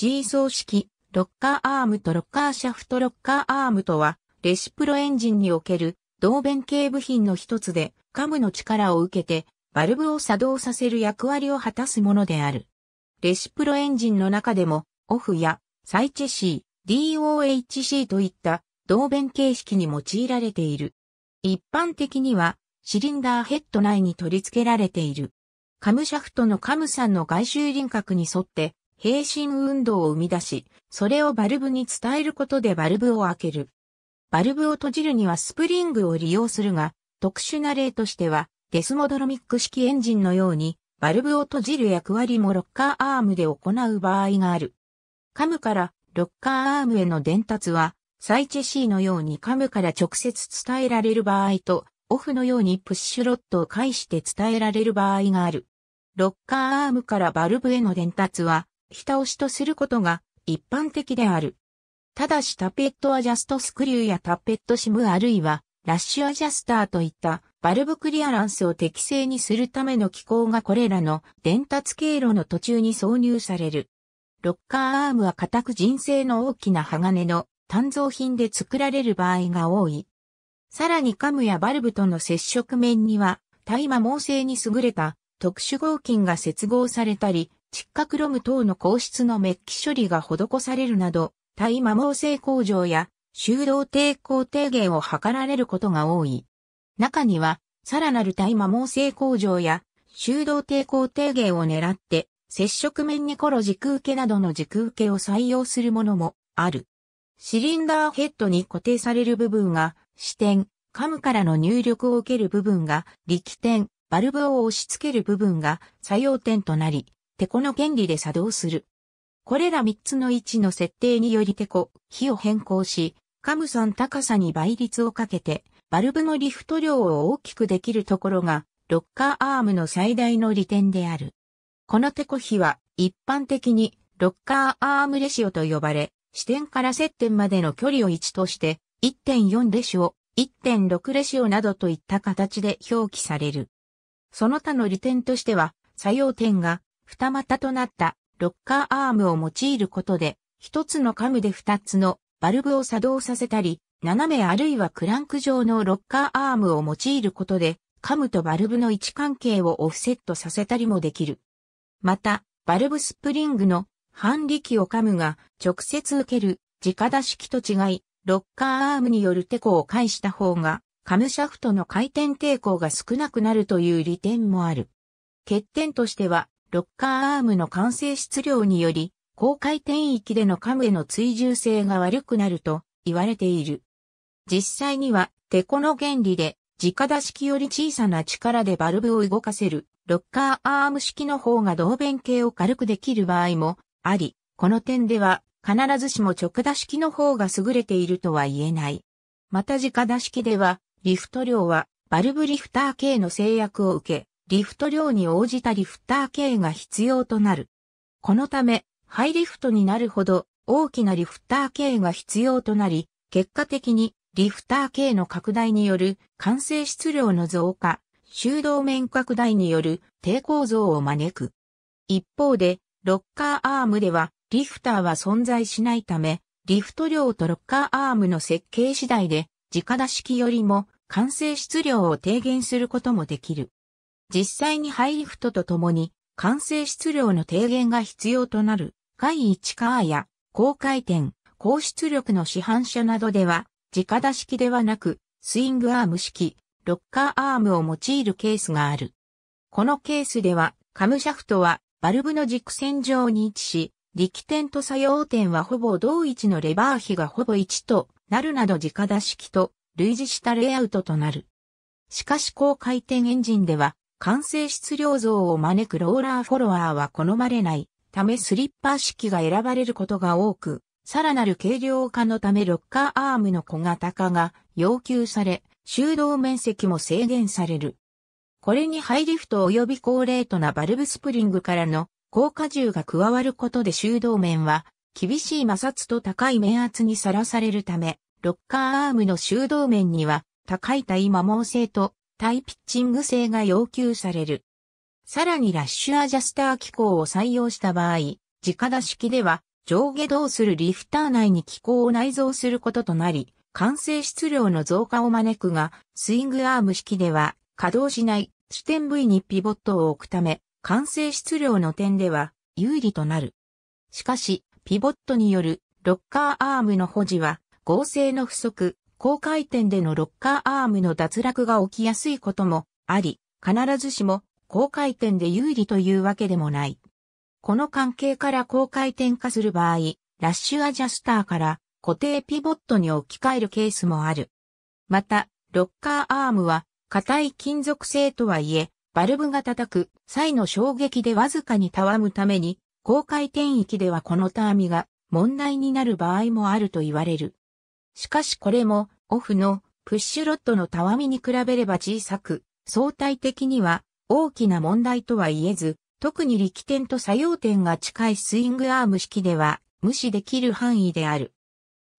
シーソー式、ロッカーアームとロッカーシャフトロッカーアームとは、レシプロエンジンにおける同弁形部品の一つで、カムの力を受けて、バルブを作動させる役割を果たすものである。レシプロエンジンの中でも、オフや、サイチェシー、DOHC といった同弁形式に用いられている。一般的には、シリンダーヘッド内に取り付けられている。カムシャフトのカムさんの外周輪郭に沿って、平身運動を生み出し、それをバルブに伝えることでバルブを開ける。バルブを閉じるにはスプリングを利用するが、特殊な例としては、デスモドロミック式エンジンのように、バルブを閉じる役割もロッカーアームで行う場合がある。カムからロッカーアームへの伝達は、サイチェシーのようにカムから直接伝えられる場合と、オフのようにプッシュロットを介して伝えられる場合がある。ロッカーアームからバルブへの伝達は、下押しとすることが一般的である。ただしタペットアジャストスクリューやタペットシムあるいはラッシュアジャスターといったバルブクリアランスを適正にするための機構がこれらの伝達経路の途中に挿入される。ロッカーアームは固く人生の大きな鋼の単造品で作られる場合が多い。さらにカムやバルブとの接触面には、大麻猛性に優れた特殊合金が接合されたり、窒化クロム等の硬質のメッキ処理が施されるなど、対摩耗性向上や修道抵抗低減を図られることが多い。中には、さらなる対摩耗性向上や修道抵抗低減を狙って、接触面にコロ軸受けなどの軸受けを採用するものもある。シリンダーヘッドに固定される部分が支点、カムからの入力を受ける部分が力点、バルブを押し付ける部分が作用点となり、テコの原理で作動する。これら3つの位置の設定によりテコ、比を変更し、カムさん高さに倍率をかけて、バルブのリフト量を大きくできるところが、ロッカーアームの最大の利点である。このテコ比は、一般的に、ロッカーアームレシオと呼ばれ、支点から接点までの距離を1として、1.4レシオ、1.6レシオなどといった形で表記される。その他の利点としては、作用点が二股となったロッカーアームを用いることで、一つのカムで二つのバルブを作動させたり、斜めあるいはクランク状のロッカーアームを用いることで、カムとバルブの位置関係をオフセットさせたりもできる。また、バルブスプリングの反力をカムが直接受ける直出し機と違い、ロッカーアームによるテコを介した方が、カムシャフトの回転抵抗が少なくなるという利点もある。欠点としては、ロッカーアームの完成質量により、高回転域でのカムへの追従性が悪くなると言われている。実際には、テコの原理で、直出式より小さな力でバルブを動かせる、ロッカーアーム式の方が同弁形を軽くできる場合もあり、この点では、必ずしも直打式の方が優れているとは言えない。また直打式では、リフト量はバルブリフター系の制約を受け、リフト量に応じたリフター系が必要となる。このため、ハイリフトになるほど大きなリフター系が必要となり、結果的にリフター系の拡大による完成質量の増加、修道面拡大による抵抗増を招く。一方で、ロッカーアームでは、リフターは存在しないため、リフト量とロッカーアームの設計次第で、直出しよりも完成質量を低減することもできる。実際にハイリフトとともに、完成質量の低減が必要となる、回1カーや、高回転、高出力の市販車などでは、直出式ではなく、スイングアーム式、ロッカーアームを用いるケースがある。このケースでは、カムシャフトは、バルブの軸線上に位置し、力点と作用点はほぼ同位置のレバー比がほぼ1となるなど直出式と類似したレイアウトとなる。しかし高回転エンジンでは完成質量像を招くローラーフォロワーは好まれないためスリッパー式が選ばれることが多く、さらなる軽量化のためロッカーアームの小型化が要求され、修道面積も制限される。これにハイリフト及び高レートなバルブスプリングからの高荷重が加わることで修道面は厳しい摩擦と高い面圧にさらされるため、ロッカーアームの修道面には高い耐摩耗性とタイピッチング性が要求される。さらにラッシュアジャスター機構を採用した場合、直出式では上下動するリフター内に機構を内蔵することとなり、完成質量の増加を招くが、スイングアーム式では稼働しない支点部位にピボットを置くため、完成質量の点では有利となる。しかし、ピボットによるロッカーアームの保持は合成の不足、高回転でのロッカーアームの脱落が起きやすいこともあり、必ずしも高回転で有利というわけでもない。この関係から高回転化する場合、ラッシュアジャスターから固定ピボットに置き換えるケースもある。また、ロッカーアームは硬い金属製とはいえ、バルブが叩く際の衝撃でわずかにたわむために、高回転域ではこのターミが問題になる場合もあると言われる。しかしこれも、オフのプッシュロッドのたわみに比べれば小さく、相対的には大きな問題とは言えず、特に力点と作用点が近いスイングアーム式では無視できる範囲である。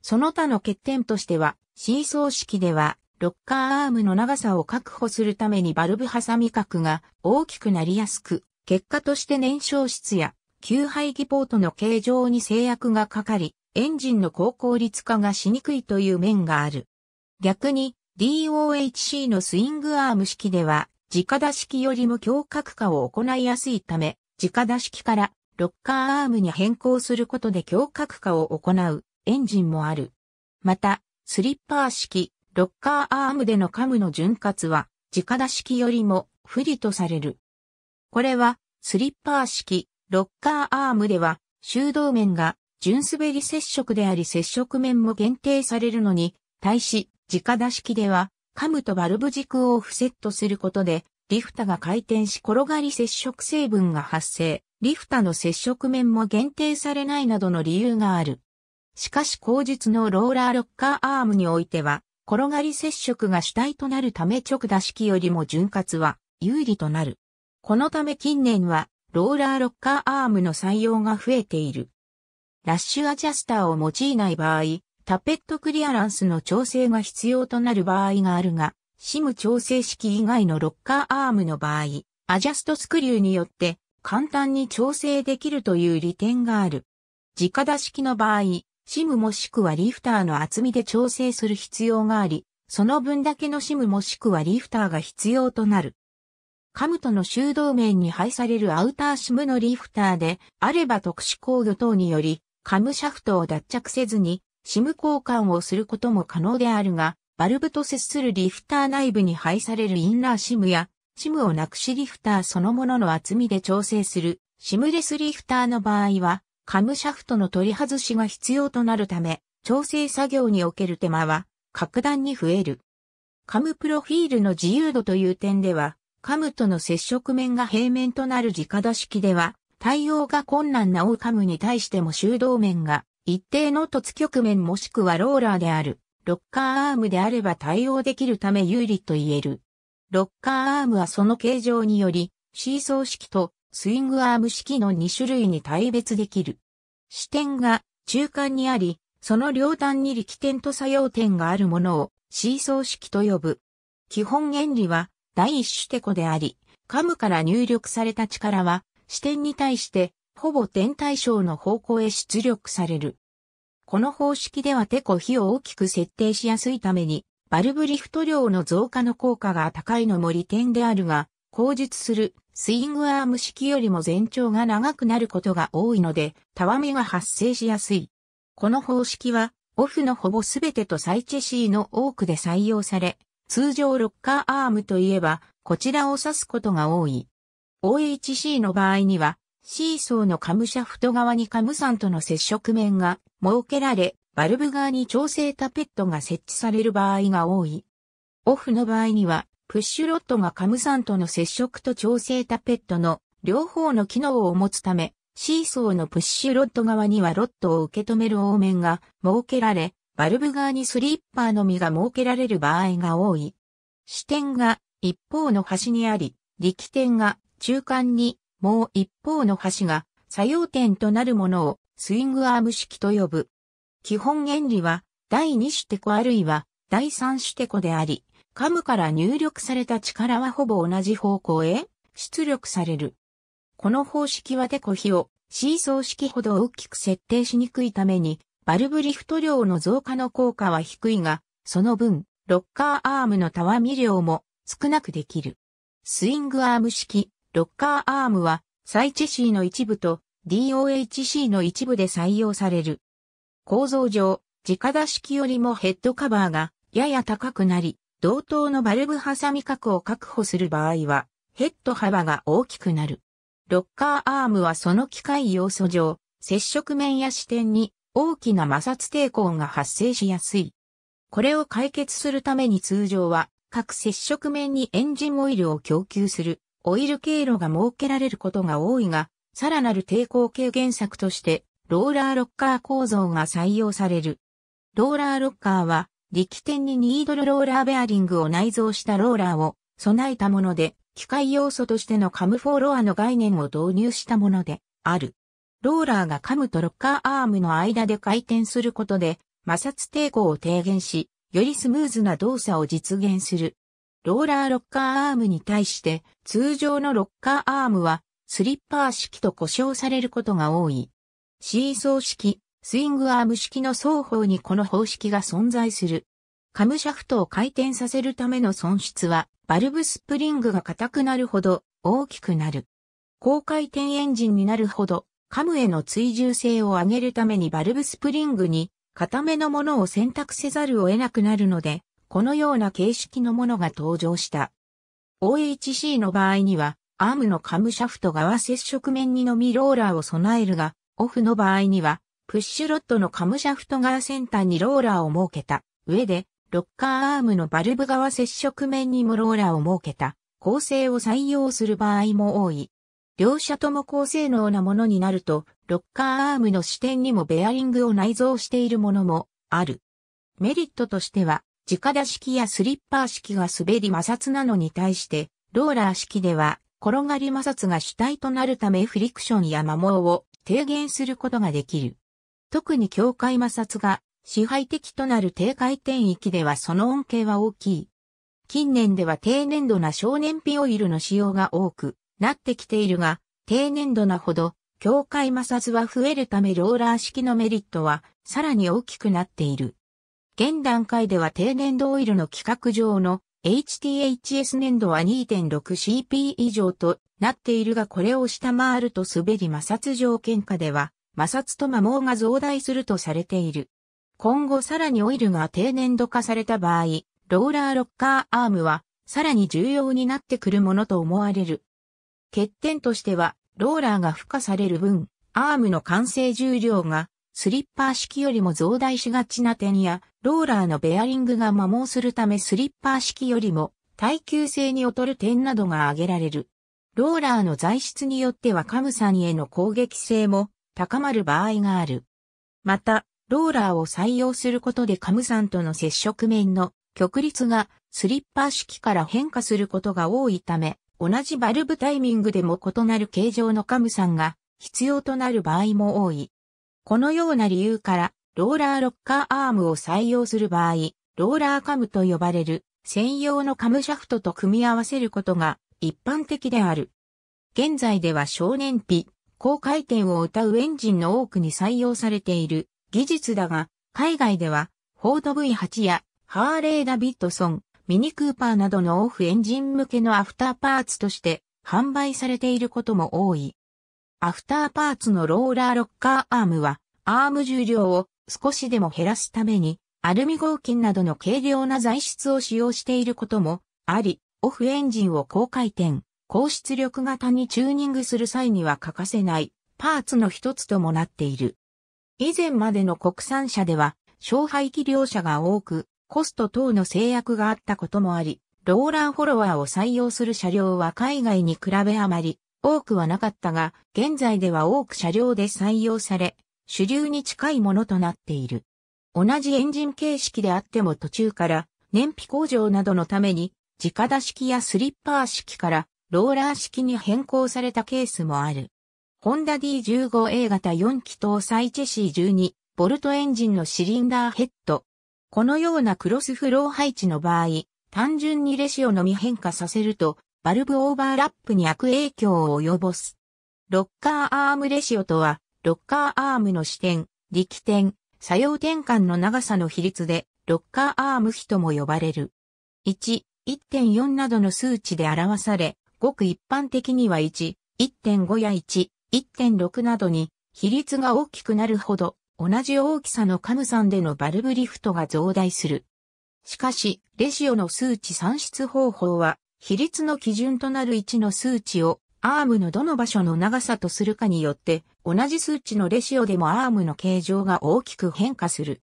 その他の欠点としては、シーソー式では、ロッカーアームの長さを確保するためにバルブハサミ角が大きくなりやすく、結果として燃焼室や給排気ポートの形状に制約がかかり、エンジンの高効率化がしにくいという面がある。逆に DOHC のスイングアーム式では直出式よりも強角化を行いやすいため、直出式からロッカーアームに変更することで強角化を行うエンジンもある。また、スリッパー式、ロッカーアームでのカムの潤滑は、直出式よりも不利とされる。これは、スリッパー式、ロッカーアームでは、修道面が純滑り接触であり接触面も限定されるのに、対し、直出式では、カムとバルブ軸をオフセットすることで、リフタが回転し転がり接触成分が発生、リフタの接触面も限定されないなどの理由がある。しかし後述のローラーロッカーアームにおいては、転がり接触が主体となるため直出式よりも潤滑は有利となる。このため近年は、ローラーロッカーアームの採用が増えている。ラッシュアジャスターを用いない場合、タペットクリアランスの調整が必要となる場合があるが、シム調整式以外のロッカーアームの場合、アジャストスクリューによって簡単に調整できるという利点がある。直打式の場合、シムもしくはリフターの厚みで調整する必要があり、その分だけのシムもしくはリフターが必要となる。カムとの修道面に配されるアウターシムのリフターであれば特殊工具等によりカムシャフトを脱着せずに、シム交換をすることも可能であるが、バルブと接するリフター内部に配されるインナーシムや、シムをなくしリフターそのものの厚みで調整する、シムレスリフターの場合は、カムシャフトの取り外しが必要となるため、調整作業における手間は、格段に増える。カムプロフィールの自由度という点では、カムとの接触面が平面となる直出し機では、対応が困難なオーカムに対しても修道面が一定の突局面もしくはローラーである、ロッカーアームであれば対応できるため有利と言える。ロッカーアームはその形状により、シーソー式とスイングアーム式の2種類に対別できる。視点が中間にあり、その両端に力点と作用点があるものをシーソー式と呼ぶ。基本原理は第一種テコであり、カムから入力された力は視点に対して、ほぼ天体象の方向へ出力される。この方式ではテコ比を大きく設定しやすいために、バルブリフト量の増加の効果が高いのも利点であるが、口述するスイングアーム式よりも全長が長くなることが多いので、たわみが発生しやすい。この方式は、オフのほぼすべてとサイチェシーの多くで採用され、通常ロッカーアームといえば、こちらを指すことが多い。OHC の場合には、シーソーのカムシャフト側にカム酸との接触面が設けられ、バルブ側に調整タペットが設置される場合が多い。オフの場合には、プッシュロットがカム酸との接触と調整タペットの両方の機能を持つため、シーソーのプッシュロット側にはロットを受け止める凹面が設けられ、バルブ側にスリッパーのみが設けられる場合が多い。支点が一方の端にあり、力点が中間にもう一方の端が作用点となるものをスイングアーム式と呼ぶ。基本原理は第2種テコあるいは第3種テコであり、カムから入力された力はほぼ同じ方向へ出力される。この方式はテコ比をシーソー式ほど大きく設定しにくいために、バルブリフト量の増加の効果は低いが、その分、ロッカーアームのたわみ量も少なくできる。スイングアーム式ロッカーアームは、サイチェシーの一部と DOHC の一部で採用される。構造上、直出式よりもヘッドカバーがやや高くなり、同等のバルブハサミ角を確保する場合は、ヘッド幅が大きくなる。ロッカーアームはその機械要素上、接触面や視点に大きな摩擦抵抗が発生しやすい。これを解決するために通常は、各接触面にエンジンオイルを供給するオイル経路が設けられることが多いが、さらなる抵抗軽減策として、ローラーロッカー構造が採用される。ローラーロッカーは、力点にニードルローラーベアリングを内蔵したローラーを備えたもので、機械要素としてのカムフォーロアの概念を導入したものである。ローラーがカムとロッカーアームの間で回転することで、摩擦抵抗を低減し、よりスムーズな動作を実現する。ローラーロッカーアームに対して通常のロッカーアームはスリッパー式と故障されることが多い。シーソー式、スイングアーム式の双方にこの方式が存在する。カムシャフトを回転させるための損失は、バルブスプリングが硬くなるほど大きくなる。高回転エンジンになるほど、カムへの追従性を上げるためにバルブスプリングに、固めのものを選択せざるを得なくなるので、このような形式のものが登場した。OHC の場合には、アームのカムシャフト側接触面にのみローラーを備えるが、オフの場合には、プッシュロッドのカムシャフト側先端にローラーを設けた上で、ロッカーアームのバルブ側接触面にもローラーを設けた構成を採用する場合も多い。両者とも高性能なものになると、ロッカーアームの視点にもベアリングを内蔵しているものもある。メリットとしては、直打式やスリッパー式が滑り摩擦なのに対して、ローラー式では転がり摩擦が主体となるためフリクションや摩耗を低減することができる。特に境界摩擦が支配的となる低回転域ではその恩恵は大きい。近年では低粘度な少年ピオイルの使用が多くなってきているが、低粘度なほど境界摩擦は増えるためローラー式のメリットはさらに大きくなっている。現段階では低粘土オイルの規格上の HTHS 粘土は 2.6CP 以上となっているがこれを下回ると滑り摩擦条件下では摩擦と摩耗が増大するとされている。今後さらにオイルが低粘土化された場合、ローラーロッカーアームはさらに重要になってくるものと思われる。欠点としては、ローラーが付加される分、アームの完成重量がスリッパー式よりも増大しがちな点や、ローラーのベアリングが摩耗するためスリッパー式よりも耐久性に劣る点などが挙げられる。ローラーの材質によってはカムサんへの攻撃性も高まる場合がある。また、ローラーを採用することでカムサンとの接触面の曲率がスリッパー式から変化することが多いため、同じバルブタイミングでも異なる形状のカムサンが必要となる場合も多い。このような理由から、ローラーロッカーアームを採用する場合、ローラーカムと呼ばれる専用のカムシャフトと組み合わせることが一般的である。現在では少年費、高回転を歌うエンジンの多くに採用されている技術だが、海外では、フォード V8 やハーレー・ダビッドソン、ミニクーパーなどのオフエンジン向けのアフターパーツとして販売されていることも多い。アフターパーツのローラーロッカーアームは、アーム重量を少しでも減らすために、アルミ合金などの軽量な材質を使用していることもあり、オフエンジンを高回転、高出力型にチューニングする際には欠かせないパーツの一つともなっている。以前までの国産車では、小排気量車が多く、コスト等の制約があったこともあり、ローラーフォロワーを採用する車両は海外に比べあまり多くはなかったが、現在では多く車両で採用され、主流に近いものとなっている。同じエンジン形式であっても途中から燃費向上などのために直打式やスリッパー式からローラー式に変更されたケースもある。ホンダ D15A 型4気搭載チェシー12ボルトエンジンのシリンダーヘッド。このようなクロスフロー配置の場合、単純にレシオのみ変化させるとバルブオーバーラップに悪影響を及ぼす。ロッカーアームレシオとは、ロッカーアームの支点、力点、作用転換の長さの比率で、ロッカーアーム比とも呼ばれる。1、1.4などの数値で表され、ごく一般的には1、1.5や1、1.6などに、比率が大きくなるほど、同じ大きさのカムさんでのバルブリフトが増大する。しかし、レシオの数値算出方法は、比率の基準となる位置の数値をアームのどの場所の長さとするかによって、同じ数値のレシオでもアームの形状が大きく変化する。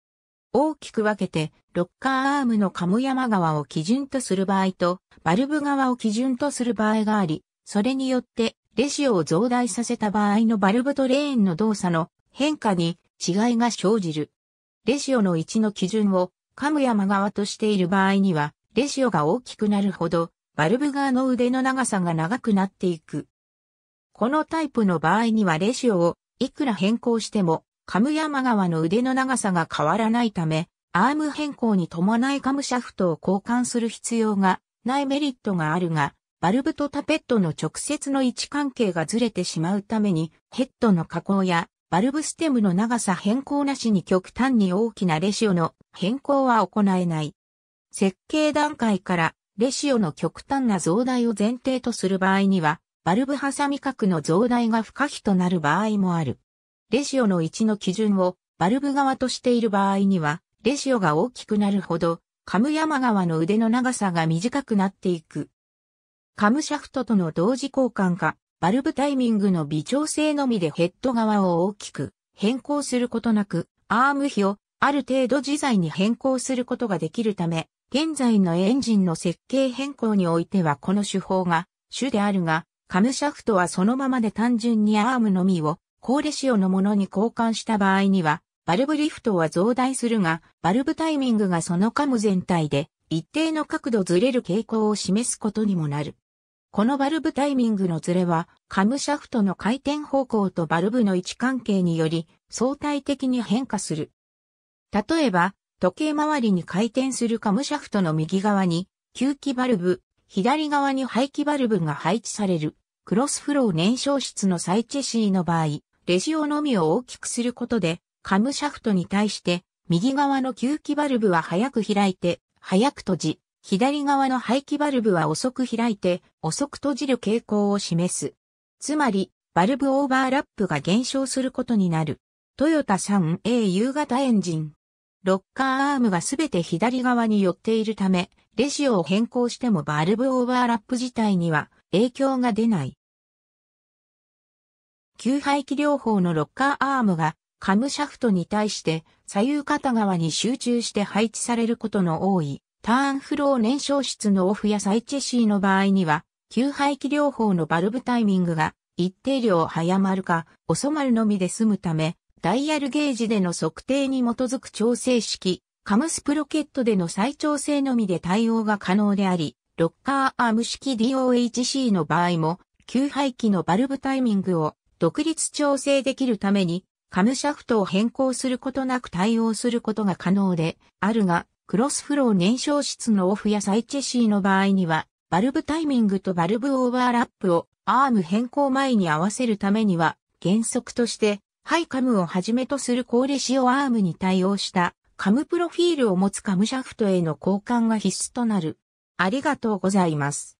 大きく分けて、ロッカーアームのカムヤマ側を基準とする場合と、バルブ側を基準とする場合があり、それによって、レシオを増大させた場合のバルブとレーンの動作の変化に違いが生じる。レシオの位置の基準をカムヤマ側としている場合には、レシオが大きくなるほど、バルブ側の腕の長さが長くなっていく。このタイプの場合にはレシオをいくら変更しても、カム山側の腕の長さが変わらないため、アーム変更に伴いカムシャフトを交換する必要がないメリットがあるが、バルブとタペットの直接の位置関係がずれてしまうために、ヘッドの加工やバルブステムの長さ変更なしに極端に大きなレシオの変更は行えない。設計段階からレシオの極端な増大を前提とする場合には、バルブ挟み角の増大が不可避となる場合もある。レシオの1の基準をバルブ側としている場合には、レシオが大きくなるほど、カム山側の腕の長さが短くなっていく。カムシャフトとの同時交換か、バルブタイミングの微調整のみでヘッド側を大きく変更することなく、アーム比をある程度自在に変更することができるため、現在のエンジンの設計変更においてはこの手法が主であるが、カムシャフトはそのままで単純にアームのみを高レシオのものに交換した場合には、バルブリフトは増大するが、バルブタイミングがそのカム全体で一定の角度ずれる傾向を示すことにもなる。このバルブタイミングのずれは、カムシャフトの回転方向とバルブの位置関係により、相対的に変化する。例えば、時計回りに回転するカムシャフトの右側に、吸気バルブ、左側に排気バルブが配置される、クロスフロー燃焼室の再チェシーの場合、レジオのみを大きくすることで、カムシャフトに対して、右側の吸気バルブは早く開いて、早く閉じ、左側の排気バルブは遅く開いて、遅く閉じる傾向を示す。つまり、バルブオーバーラップが減少することになる。トヨタ 3A 夕方エンジン。ロッカーアームはすべて左側に寄っているため、レシオを変更してもバルブオーバーラップ自体には影響が出ない。吸排気療法のロッカーアームがカムシャフトに対して左右片側に集中して配置されることの多いターンフロー燃焼室のオフやサイチェシーの場合には吸排気療法のバルブタイミングが一定量早まるか遅まるのみで済むためダイヤルゲージでの測定に基づく調整式、カムスプロケットでの再調整のみで対応が可能であり、ロッカーアーム式 DOHC の場合も、給排気のバルブタイミングを独立調整できるために、カムシャフトを変更することなく対応することが可能であるが、クロスフロー燃焼室のオフや再チェシーの場合には、バルブタイミングとバルブオーバーラップをアーム変更前に合わせるためには、原則としてハイカムをはじめとする高レシオアームに対応したカムプロフィールを持つカムシャフトへの交換が必須となる。ありがとうございます。